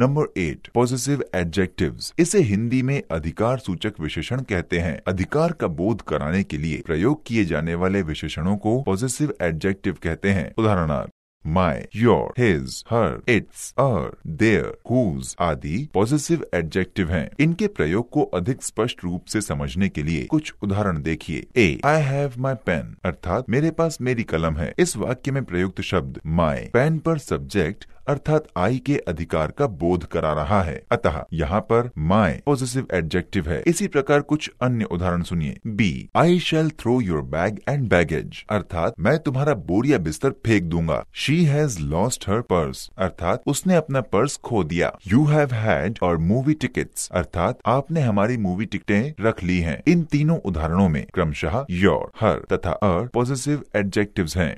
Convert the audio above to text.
Number eight positive adjectives इसे हिंदी में अधिकार सूचक विशेषण कहते हैं अधिकार का बोध कराने के लिए प्रयोग किए जाने वाले विशेषणों को पॉजिटिव एडजेक्टिव कहते हैं उदाहरणार्थ my your his her its our their whose आदि पॉजिटिव एडजेक्टिव हैं। इनके प्रयोग को अधिक स्पष्ट रूप से समझने के लिए कुछ उदाहरण देखिए ए आई हैव माई पेन अर्थात मेरे पास मेरी कलम है इस वाक्य में प्रयुक्त शब्द माई पेन पर सब्जेक्ट अर्थात आई के अधिकार का बोध करा रहा है अतः यहाँ पर माय पॉजिटिव एडजेक्टिव है इसी प्रकार कुछ अन्य उदाहरण सुनिए बी I shall throw your bag and baggage अर्थात मैं तुम्हारा बोरिया बिस्तर फेंक दूंगा she has lost her purse अर्थात उसने अपना पर्स खो दिया you have had our movie tickets अर्थात आपने हमारी मूवी टिकटें रख ली हैं इन तीनों उदाहरणों में क्रमशः योर हर तथा अर पॉजिटिव एडजेक्टिव्स हैं